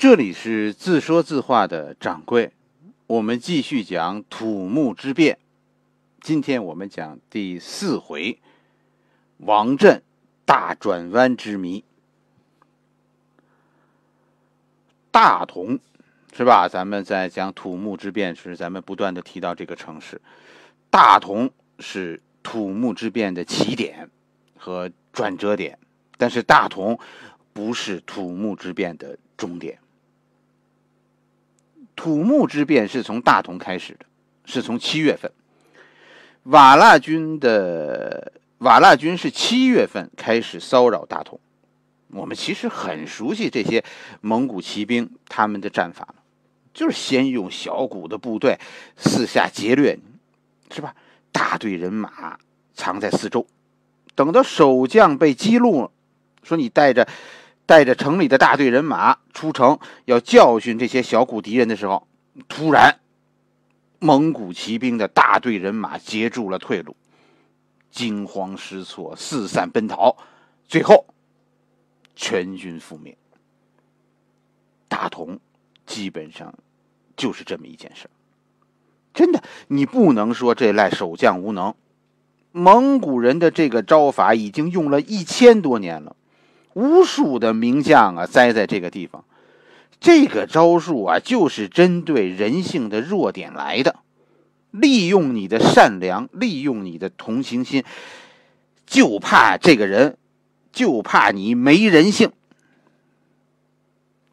这里是自说自话的掌柜，我们继续讲土木之变。今天我们讲第四回，王振大转弯之谜。大同是吧？咱们在讲土木之变时，咱们不断的提到这个城市。大同是土木之变的起点和转折点，但是大同不是土木之变的终点。土木之变是从大同开始的，是从七月份，瓦剌军的瓦剌军是七月份开始骚扰大同。我们其实很熟悉这些蒙古骑兵他们的战法就是先用小股的部队四下劫掠，是吧？大队人马藏在四周，等到守将被激怒，说你带着。带着城里的大队人马出城，要教训这些小股敌人的时候，突然，蒙古骑兵的大队人马截住了退路，惊慌失措，四散奔逃，最后全军覆灭。大同基本上就是这么一件事真的，你不能说这赖守将无能，蒙古人的这个招法已经用了一千多年了。无数的名将啊，栽在这个地方。这个招数啊，就是针对人性的弱点来的，利用你的善良，利用你的同情心，就怕这个人，就怕你没人性。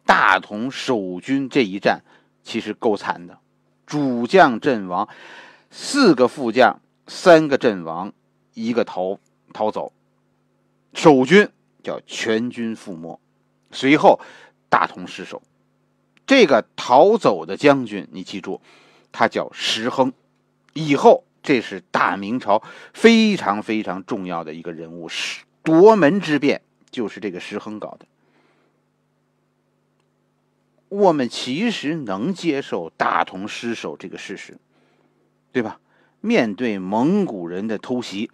大同守军这一战其实够惨的，主将阵亡，四个副将，三个阵亡，一个逃逃走，守军。叫全军覆没，随后大同失守。这个逃走的将军，你记住，他叫石亨，以后这是大明朝非常非常重要的一个人物。夺门之变就是这个石亨搞的。我们其实能接受大同失守这个事实，对吧？面对蒙古人的偷袭，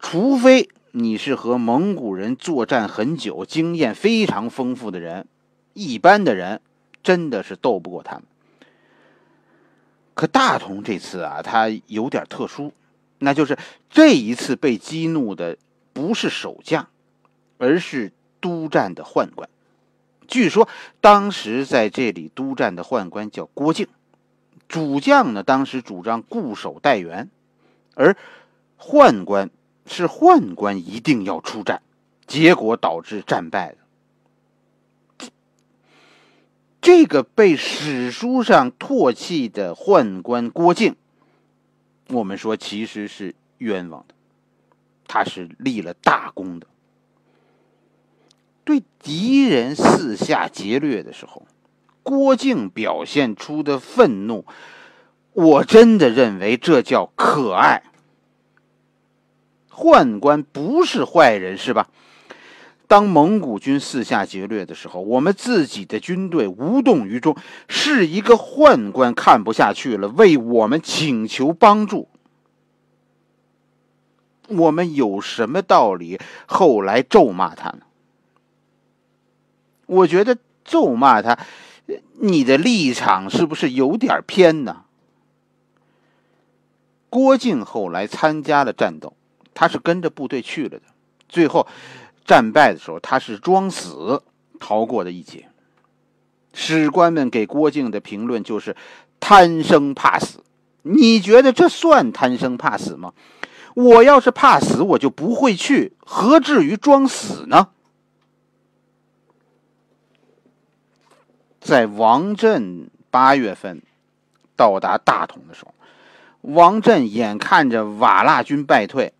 除非……你是和蒙古人作战很久、经验非常丰富的人，一般的人真的是斗不过他们。可大同这次啊，他有点特殊，那就是这一次被激怒的不是守将，而是督战的宦官。据说当时在这里督战的宦官叫郭靖，主将呢当时主张固守待援，而宦官。是宦官一定要出战，结果导致战败的。这个被史书上唾弃的宦官郭靖，我们说其实是冤枉的，他是立了大功的。对敌人四下劫掠的时候，郭靖表现出的愤怒，我真的认为这叫可爱。宦官不是坏人，是吧？当蒙古军四下劫掠的时候，我们自己的军队无动于衷，是一个宦官看不下去了，为我们请求帮助。我们有什么道理后来咒骂他呢？我觉得咒骂他，你的立场是不是有点偏呢？郭靖后来参加了战斗。他是跟着部队去了的，最后战败的时候，他是装死逃过的一劫。史官们给郭靖的评论就是贪生怕死。你觉得这算贪生怕死吗？我要是怕死，我就不会去，何至于装死呢？在王震八月份到达大同的时候，王震眼看着瓦剌军败退。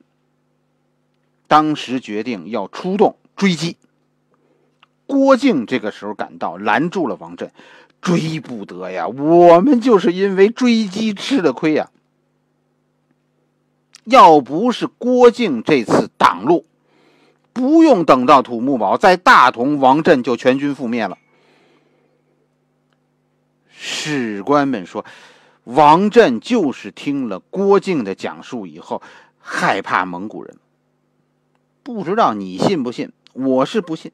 当时决定要出动追击。郭靖这个时候赶到，拦住了王振，追不得呀！我们就是因为追击吃的亏呀。要不是郭靖这次挡路，不用等到土木堡，在大同王振就全军覆灭了。史官们说，王振就是听了郭靖的讲述以后，害怕蒙古人。不知道你信不信？我是不信，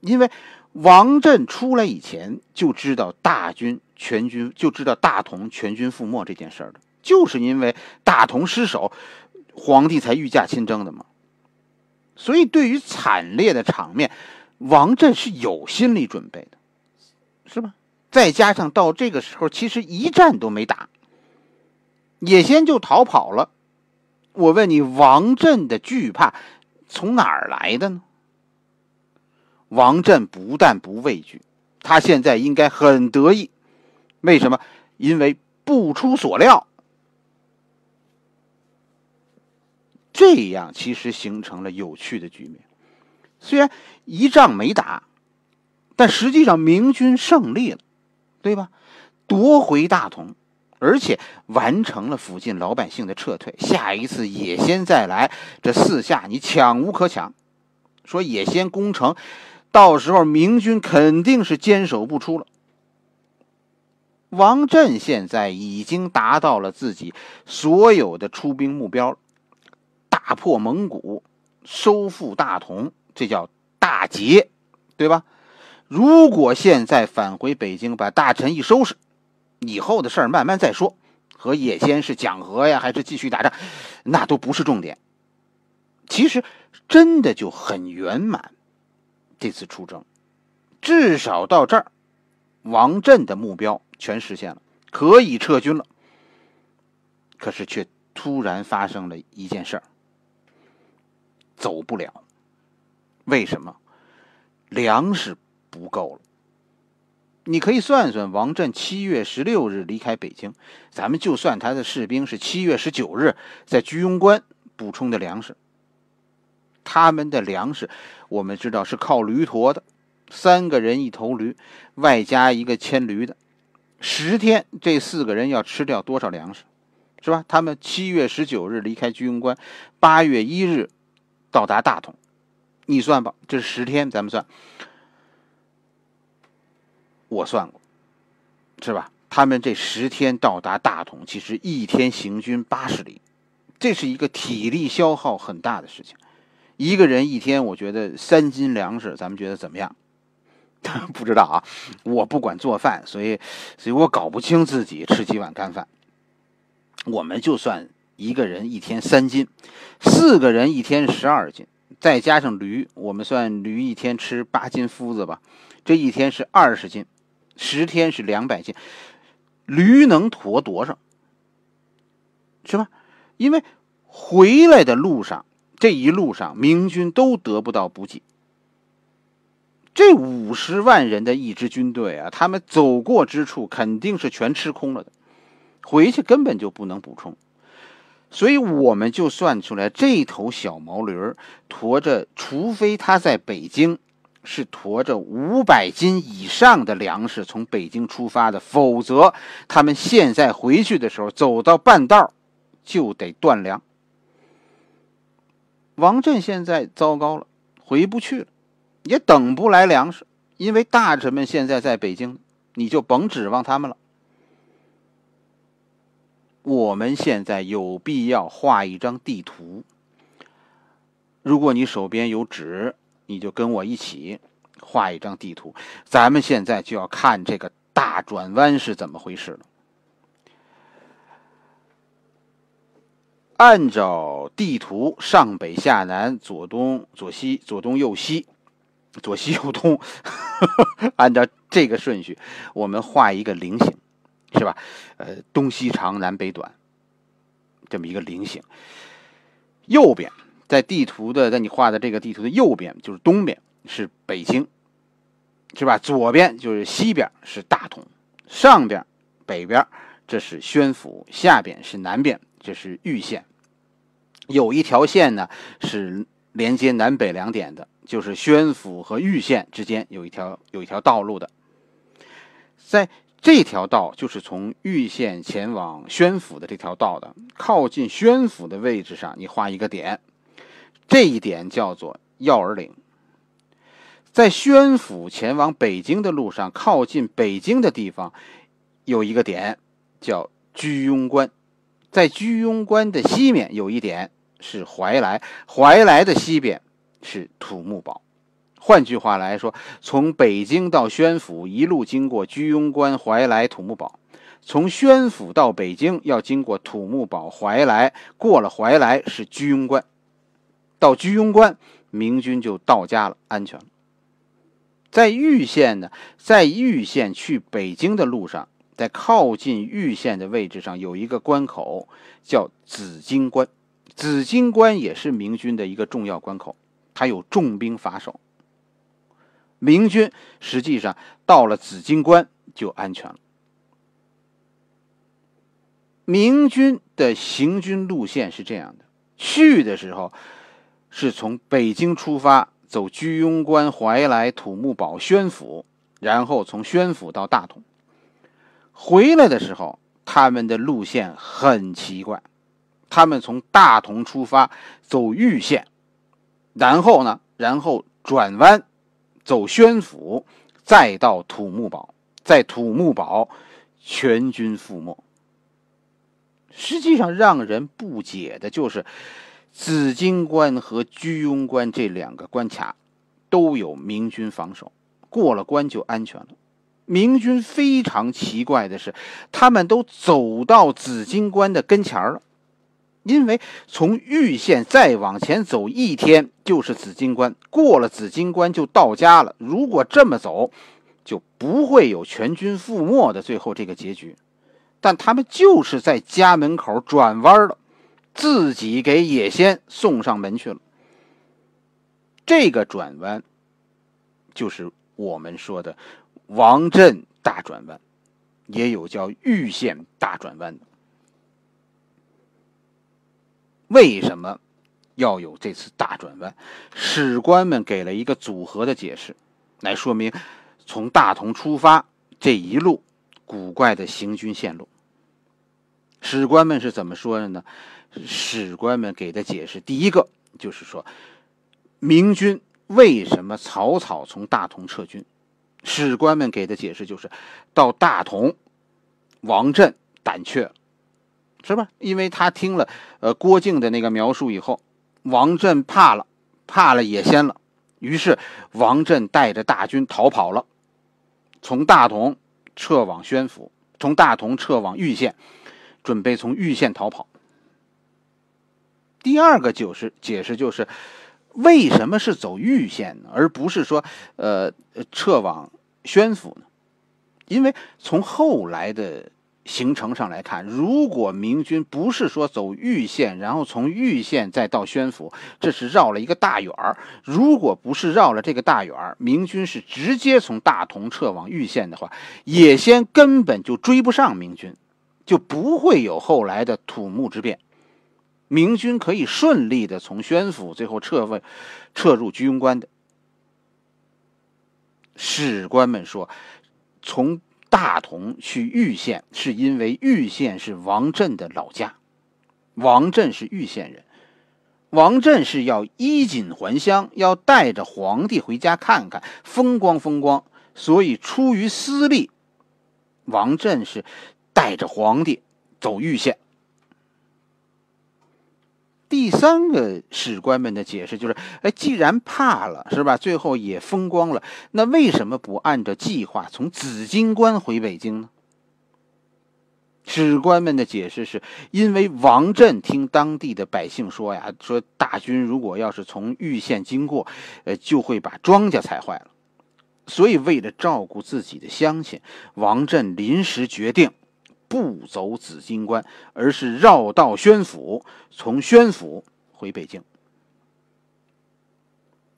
因为王振出来以前就知道大军全军就知道大同全军覆没这件事儿的，就是因为大同失守，皇帝才御驾亲征的嘛。所以，对于惨烈的场面，王振是有心理准备的，是吧？再加上到这个时候，其实一战都没打，野先就逃跑了。我问你，王振的惧怕？从哪儿来的呢？王振不但不畏惧，他现在应该很得意。为什么？因为不出所料，这样其实形成了有趣的局面。虽然一仗没打，但实际上明军胜利了，对吧？夺回大同。而且完成了附近老百姓的撤退，下一次野先再来，这四下你抢无可抢。说野先攻城，到时候明军肯定是坚守不出了。王振现在已经达到了自己所有的出兵目标了，大破蒙古，收复大同，这叫大捷，对吧？如果现在返回北京，把大臣一收拾。以后的事儿慢慢再说，和野仙是讲和呀，还是继续打仗，那都不是重点。其实真的就很圆满，这次出征，至少到这儿，王震的目标全实现了，可以撤军了。可是却突然发生了一件事儿，走不了。为什么？粮食不够了。你可以算算，王震七月十六日离开北京，咱们就算他的士兵是七月十九日在居庸关补充的粮食。他们的粮食，我们知道是靠驴驮的，三个人一头驴，外加一个牵驴的，十天这四个人要吃掉多少粮食，是吧？他们七月十九日离开居庸关，八月一日到达大同，你算吧，这是十天，咱们算。我算过，是吧？他们这十天到达大同，其实一天行军八十里，这是一个体力消耗很大的事情。一个人一天，我觉得三斤粮食，咱们觉得怎么样？不知道啊，我不管做饭，所以，所以我搞不清自己吃几碗干饭。我们就算一个人一天三斤，四个人一天十二斤，再加上驴，我们算驴一天吃八斤麸子吧，这一天是二十斤。十天是两百斤，驴能驮多少？是吧？因为回来的路上，这一路上明军都得不到补给。这五十万人的一支军队啊，他们走过之处肯定是全吃空了的，回去根本就不能补充。所以我们就算出来，这头小毛驴驮着，除非他在北京。是驮着五百斤以上的粮食从北京出发的，否则他们现在回去的时候走到半道就得断粮。王振现在糟糕了，回不去了，也等不来粮食，因为大臣们现在在北京，你就甭指望他们了。我们现在有必要画一张地图。如果你手边有纸。你就跟我一起画一张地图，咱们现在就要看这个大转弯是怎么回事了。按照地图上北下南左东左西左东右西左西右东，按照这个顺序，我们画一个菱形，是吧？呃，东西长，南北短，这么一个菱形，右边。在地图的，在你画的这个地图的右边就是东边，是北京，是吧？左边就是西边，是大同。上边北边这是宣府，下边是南边，这是玉县。有一条线呢，是连接南北两点的，就是宣府和玉县之间有一条有一条道路的。在这条道就是从玉县前往宣府的这条道的，靠近宣府的位置上，你画一个点。这一点叫做药儿岭，在宣府前往北京的路上，靠近北京的地方有一个点叫居庸关，在居庸关的西面有一点是怀来，怀来的西边是土木堡。换句话来说，从北京到宣府一路经过居庸关、怀来、土木堡；从宣府到北京要经过土木堡、怀来，过了怀来是居庸关。到居庸关，明军就到家了，安全了。在玉县呢，在玉县去北京的路上，在靠近玉县的位置上有一个关口，叫紫金关。紫金关也是明军的一个重要关口，它有重兵把守。明军实际上到了紫金关就安全了。明军的行军路线是这样的：去的时候。是从北京出发，走居庸关、怀来、土木堡、宣府，然后从宣府到大同。回来的时候，他们的路线很奇怪，他们从大同出发走御县，然后呢，然后转弯走宣府，再到土木堡，在土木堡全军覆没。实际上，让人不解的就是。紫金关和居庸关这两个关卡，都有明军防守。过了关就安全了。明军非常奇怪的是，他们都走到紫金关的跟前了，因为从玉县再往前走一天就是紫金关，过了紫金关就到家了。如果这么走，就不会有全军覆没的最后这个结局。但他们就是在家门口转弯了。自己给野先送上门去了。这个转弯，就是我们说的王震大转弯，也有叫玉县大转弯的。为什么要有这次大转弯？史官们给了一个组合的解释，来说明从大同出发这一路古怪的行军线路。史官们是怎么说的呢？史官们给的解释，第一个就是说，明军为什么草草从大同撤军？史官们给的解释就是，到大同，王振胆怯，是吧？因为他听了呃郭靖的那个描述以后，王振怕了，怕了也先了，于是王振带着大军逃跑了，从大同撤往宣府，从大同撤往玉县，准备从玉县逃跑。第二个就是解释，就是为什么是走玉县，而不是说，呃，撤往宣府呢？因为从后来的行程上来看，如果明军不是说走玉县，然后从玉县再到宣府，这是绕了一个大远儿。如果不是绕了这个大远儿，明军是直接从大同撤往玉县的话，也先根本就追不上明军，就不会有后来的土木之变。明军可以顺利的从宣府最后撤回，撤入居庸关的。史官们说，从大同去玉县是因为玉县是王振的老家，王振是玉县人，王振是要衣锦还乡，要带着皇帝回家看看风光风光，所以出于私利，王振是带着皇帝走玉县。第三个史官们的解释就是：哎，既然怕了是吧？最后也风光了，那为什么不按照计划从紫金关回北京呢？史官们的解释是因为王振听当地的百姓说呀，说大军如果要是从玉县经过，呃，就会把庄稼踩坏了，所以为了照顾自己的乡亲，王振临时决定。不走紫金关，而是绕道宣府，从宣府回北京。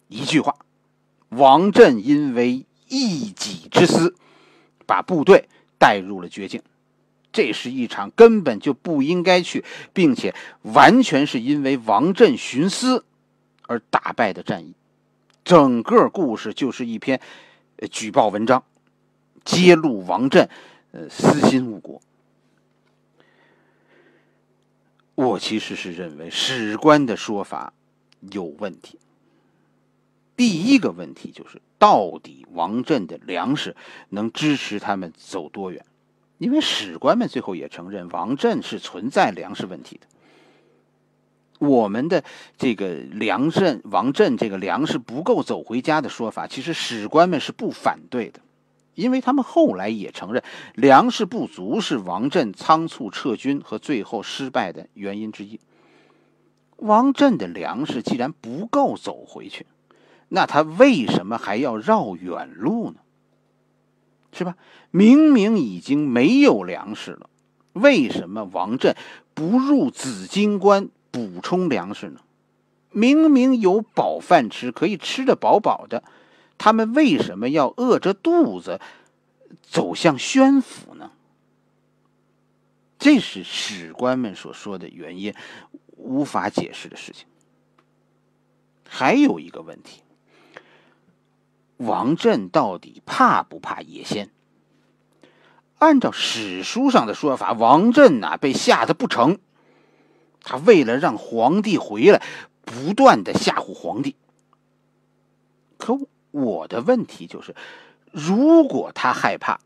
一句话，王振因为一己之私，把部队带入了绝境。这是一场根本就不应该去，并且完全是因为王振徇私而打败的战役。整个故事就是一篇举报文章，揭露王振呃私心误国。我其实是认为史官的说法有问题。第一个问题就是，到底王震的粮食能支持他们走多远？因为史官们最后也承认，王震是存在粮食问题的。我们的这个粮食，王震这个粮食不够走回家的说法，其实史官们是不反对的。因为他们后来也承认，粮食不足是王震仓促撤军和最后失败的原因之一。王震的粮食既然不够走回去，那他为什么还要绕远路呢？是吧？明明已经没有粮食了，为什么王震不入紫金关补充粮食呢？明明有饱饭吃，可以吃的饱饱的。他们为什么要饿着肚子走向宣府呢？这是史官们所说的原因，无法解释的事情。还有一个问题：王振到底怕不怕野仙？按照史书上的说法，王振呐被吓得不成，他为了让皇帝回来，不断的吓唬皇帝。可我。我的问题就是，如果他害怕，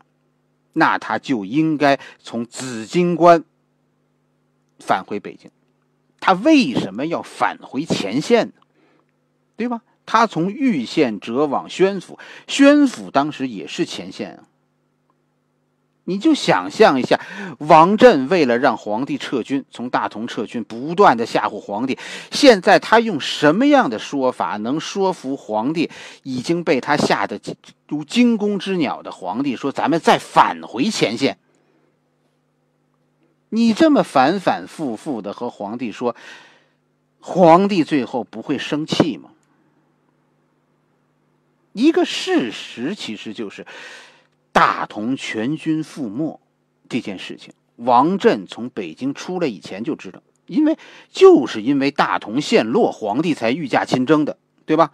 那他就应该从紫荆关返回北京。他为什么要返回前线？对吧？他从玉县折往宣府，宣府当时也是前线啊。你就想象一下，王振为了让皇帝撤军，从大同撤军，不断的吓唬皇帝。现在他用什么样的说法能说服皇帝？已经被他吓得如惊弓之鸟的皇帝说：“咱们再返回前线。”你这么反反复复的和皇帝说，皇帝最后不会生气吗？一个事实其实就是。大同全军覆没这件事情，王振从北京出来以前就知道，因为就是因为大同陷落，皇帝才御驾亲征的，对吧？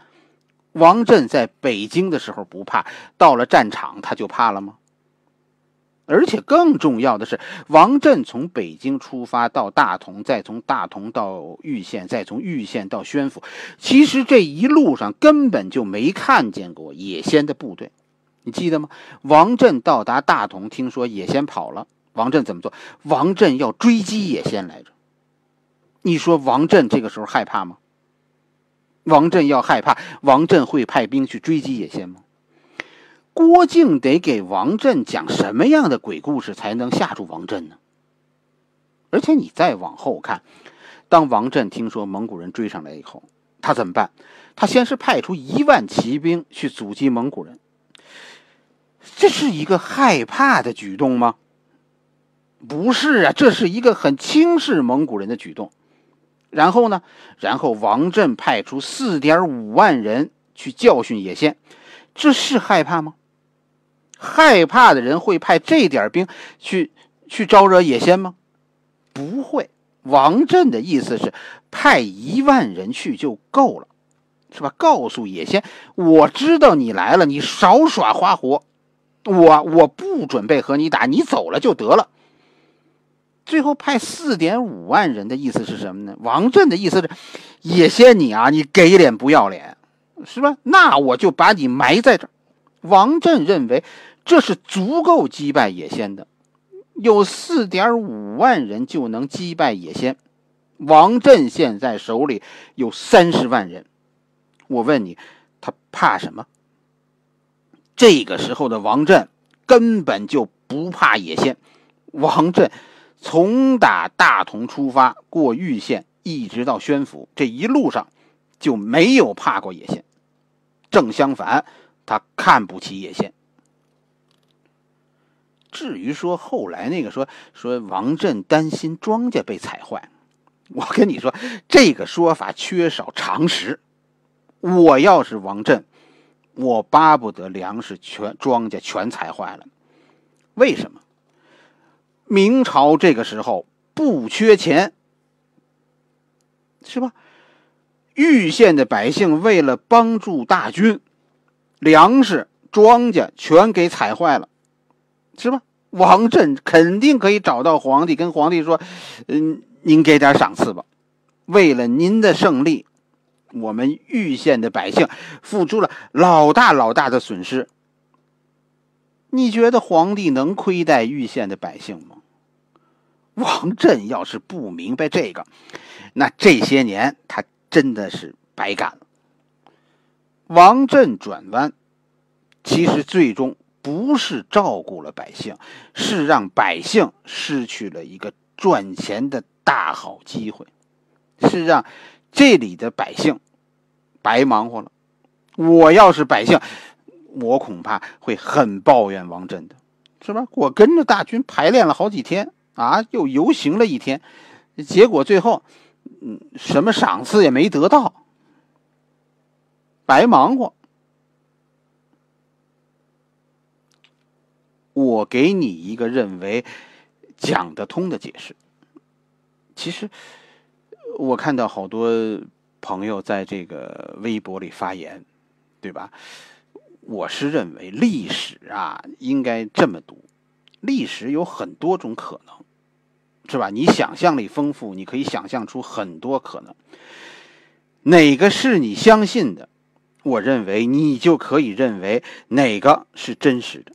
王振在北京的时候不怕，到了战场他就怕了吗？而且更重要的是，王振从北京出发到大同，再从大同到玉县，再从玉县到宣府，其实这一路上根本就没看见过野仙的部队。你记得吗？王振到达大同，听说野先跑了，王振怎么做？王振要追击野先来着。你说王振这个时候害怕吗？王振要害怕，王振会派兵去追击野先吗？郭靖得给王振讲什么样的鬼故事才能吓住王振呢？而且你再往后看，当王振听说蒙古人追上来以后，他怎么办？他先是派出一万骑兵去阻击蒙古人。这是一个害怕的举动吗？不是啊，这是一个很轻视蒙古人的举动。然后呢？然后王振派出四点五万人去教训野仙，这是害怕吗？害怕的人会派这点兵去去招惹野仙吗？不会。王振的意思是派一万人去就够了，是吧？告诉野仙，我知道你来了，你少耍花活。我我不准备和你打，你走了就得了。最后派四点五万人的意思是什么呢？王震的意思是，野先你啊，你给脸不要脸，是吧？那我就把你埋在这儿。王震认为这是足够击败野先的，有四点五万人就能击败野先。王震现在手里有三十万人，我问你，他怕什么？这个时候的王振根本就不怕野县。王振从打大同出发，过玉县，一直到宣府，这一路上就没有怕过野县。正相反，他看不起野县。至于说后来那个说说王振担心庄稼被踩坏，我跟你说，这个说法缺少常识。我要是王振。我巴不得粮食全庄稼全踩坏了，为什么？明朝这个时候不缺钱，是吧？玉县的百姓为了帮助大军，粮食庄稼全给踩坏了，是吧？王振肯定可以找到皇帝，跟皇帝说：“嗯，您给点赏赐吧，为了您的胜利。”我们玉县的百姓付出了老大老大的损失。你觉得皇帝能亏待玉县的百姓吗？王振要是不明白这个，那这些年他真的是白干了。王振转弯，其实最终不是照顾了百姓，是让百姓失去了一个赚钱的大好机会，是让。这里的百姓白忙活了。我要是百姓，我恐怕会很抱怨王震的，是吧？我跟着大军排练了好几天啊，又游行了一天，结果最后，嗯，什么赏赐也没得到，白忙活。我给你一个认为讲得通的解释，其实。我看到好多朋友在这个微博里发言，对吧？我是认为历史啊应该这么读，历史有很多种可能，是吧？你想象力丰富，你可以想象出很多可能，哪个是你相信的，我认为你就可以认为哪个是真实的，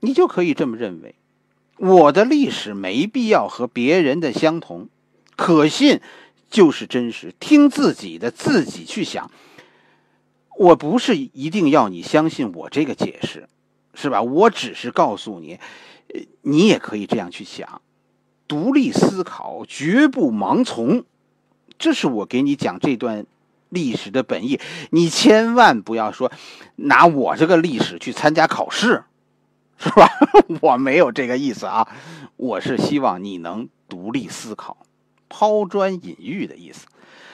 你就可以这么认为。我的历史没必要和别人的相同。可信就是真实，听自己的，自己去想。我不是一定要你相信我这个解释，是吧？我只是告诉你，你也可以这样去想，独立思考，绝不盲从。这是我给你讲这段历史的本意。你千万不要说拿我这个历史去参加考试，是吧？我没有这个意思啊，我是希望你能独立思考。抛砖引玉的意思。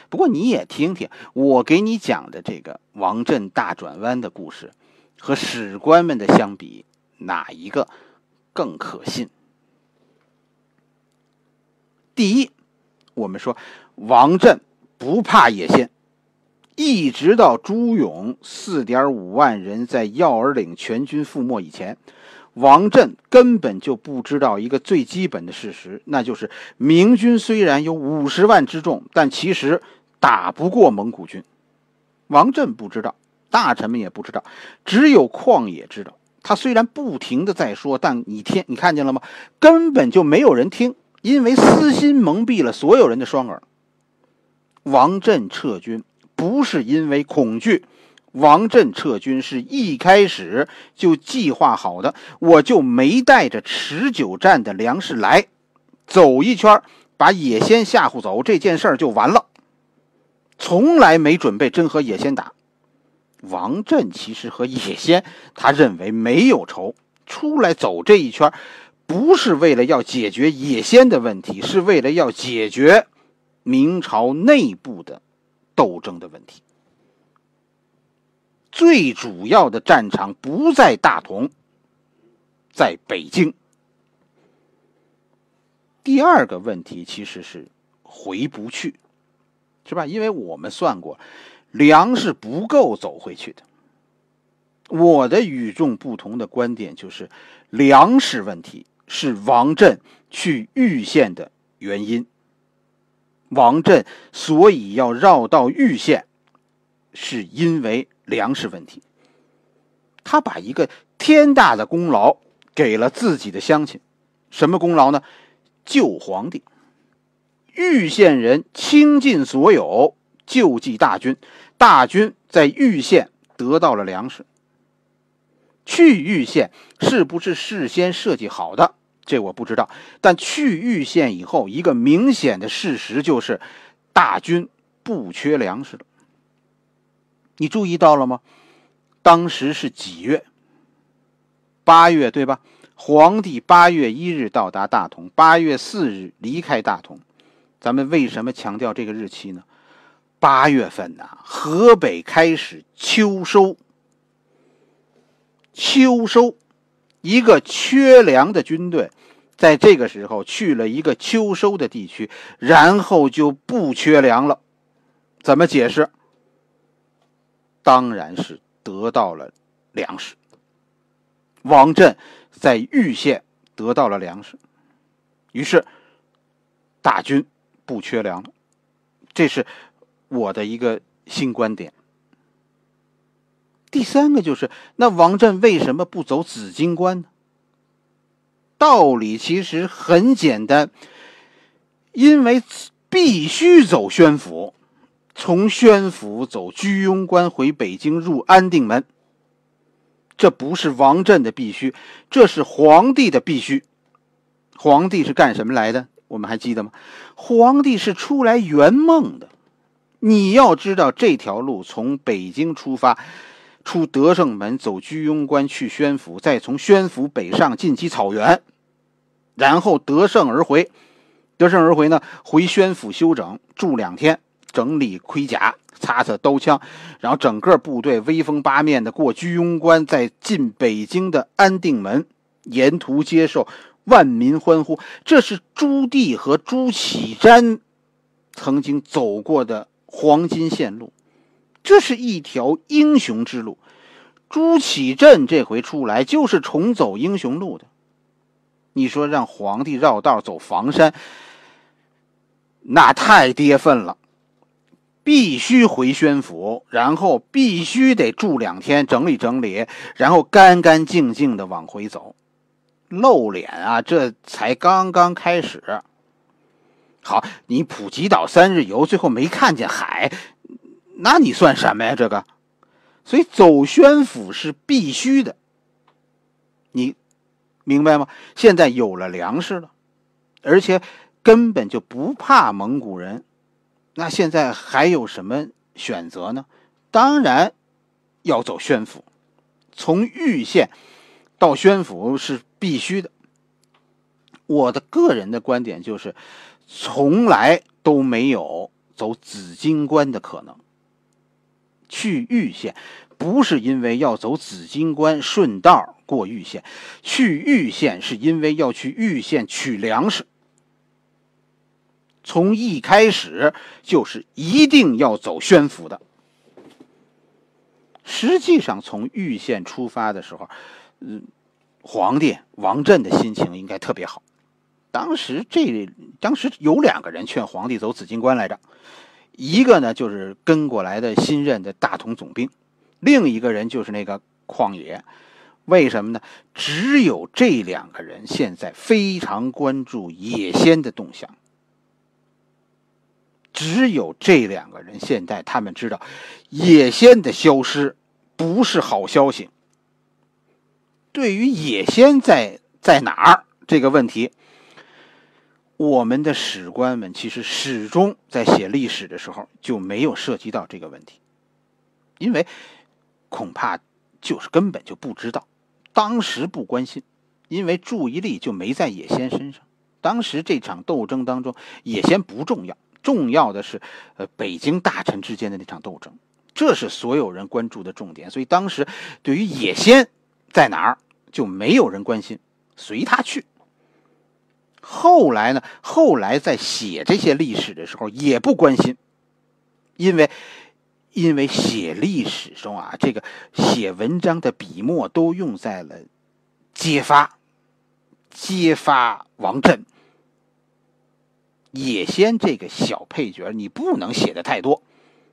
不过你也听听我给你讲的这个王震大转弯的故事，和史官们的相比，哪一个更可信？第一，我们说王震不怕野心，一直到朱勇四点五万人在耀儿岭全军覆没以前。王震根本就不知道一个最基本的事实，那就是明军虽然有五十万之众，但其实打不过蒙古军。王震不知道，大臣们也不知道，只有旷野知道。他虽然不停的在说，但你听，你看见了吗？根本就没有人听，因为私心蒙蔽了所有人的双耳。王震撤军不是因为恐惧。王振撤军是一开始就计划好的，我就没带着持久战的粮食来，走一圈，把野仙吓唬走，这件事儿就完了。从来没准备真和野仙打。王振其实和野仙，他认为没有仇，出来走这一圈，不是为了要解决野仙的问题，是为了要解决明朝内部的斗争的问题。最主要的战场不在大同，在北京。第二个问题其实是回不去，是吧？因为我们算过，粮食不够走回去的。我的与众不同的观点就是，粮食问题是王振去蔚县的原因。王振所以要绕到蔚县，是因为。粮食问题，他把一个天大的功劳给了自己的乡亲，什么功劳呢？救皇帝。玉县人倾尽所有救济大军，大军在玉县得到了粮食。去玉县是不是事先设计好的？这我不知道。但去玉县以后，一个明显的事实就是，大军不缺粮食了。你注意到了吗？当时是几月？八月，对吧？皇帝八月一日到达大同，八月四日离开大同。咱们为什么强调这个日期呢？八月份呐，河北开始秋收。秋收，一个缺粮的军队，在这个时候去了一个秋收的地区，然后就不缺粮了。怎么解释？当然是得到了粮食。王震在玉县得到了粮食，于是大军不缺粮。这是我的一个新观点。第三个就是，那王震为什么不走紫金关呢？道理其实很简单，因为必须走宣府。从宣府走居庸关回北京，入安定门。这不是王振的必须，这是皇帝的必须。皇帝是干什么来的？我们还记得吗？皇帝是出来圆梦的。你要知道，这条路从北京出发，出德胜门走居庸关去宣府，再从宣府北上进击草原，然后得胜而回。得胜而回呢？回宣府休整住两天。整理盔甲，擦擦刀枪，然后整个部队威风八面的过居庸关，再进北京的安定门，沿途接受万民欢呼。这是朱棣和朱祁镇曾经走过的黄金线路，这是一条英雄之路。朱祁镇这回出来就是重走英雄路的。你说让皇帝绕道走房山，那太跌份了。必须回宣府，然后必须得住两天，整理整理，然后干干净净的往回走，露脸啊！这才刚刚开始。好，你普吉岛三日游，最后没看见海，那你算什么呀？这个，所以走宣府是必须的。你明白吗？现在有了粮食了，而且根本就不怕蒙古人。那现在还有什么选择呢？当然，要走宣府，从玉县到宣府是必须的。我的个人的观点就是，从来都没有走紫金关的可能。去玉县不是因为要走紫金关，顺道过玉县；去玉县是因为要去玉县取粮食。从一开始就是一定要走宣府的。实际上，从玉县出发的时候，嗯，皇帝王振的心情应该特别好。当时这当时有两个人劝皇帝走紫荆关来着，一个呢就是跟过来的新任的大同总兵，另一个人就是那个旷野。为什么呢？只有这两个人现在非常关注野仙的动向。只有这两个人。现在他们知道，野先的消失不是好消息。对于野先在在哪儿这个问题，我们的史官们其实始终在写历史的时候就没有涉及到这个问题，因为恐怕就是根本就不知道，当时不关心，因为注意力就没在野先身上。当时这场斗争当中，野先不重要。重要的是，呃，北京大臣之间的那场斗争，这是所有人关注的重点。所以当时对于野先在哪儿就没有人关心，随他去。后来呢？后来在写这些历史的时候也不关心，因为因为写历史中啊，这个写文章的笔墨都用在了揭发揭发王振。野先这个小配角，你不能写的太多，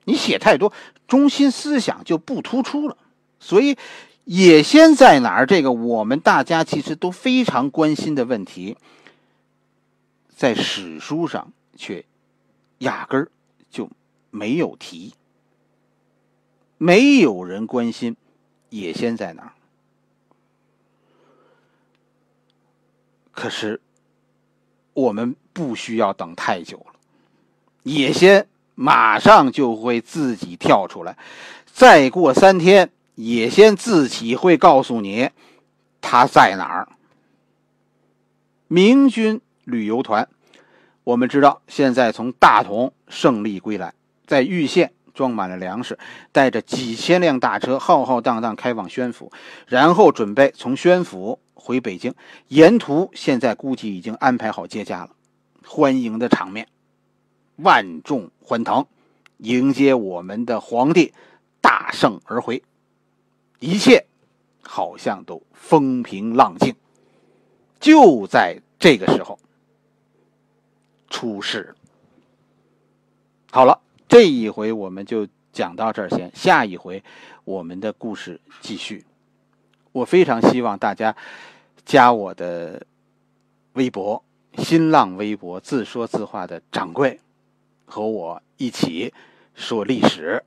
你写太多，中心思想就不突出了。所以，野先在哪儿？这个我们大家其实都非常关心的问题，在史书上却压根儿就没有提，没有人关心野先在哪儿。可是。我们不需要等太久了，野仙马上就会自己跳出来。再过三天，野仙自己会告诉你他在哪儿。明军旅游团，我们知道现在从大同胜利归来，在玉县。装满了粮食，带着几千辆大车，浩浩荡荡开往宣府，然后准备从宣府回北京。沿途现在估计已经安排好接驾了，欢迎的场面，万众欢腾，迎接我们的皇帝大胜而回。一切好像都风平浪静。就在这个时候，出事好了。这一回我们就讲到这儿先，下一回我们的故事继续。我非常希望大家加我的微博，新浪微博自说自话的掌柜，和我一起说历史。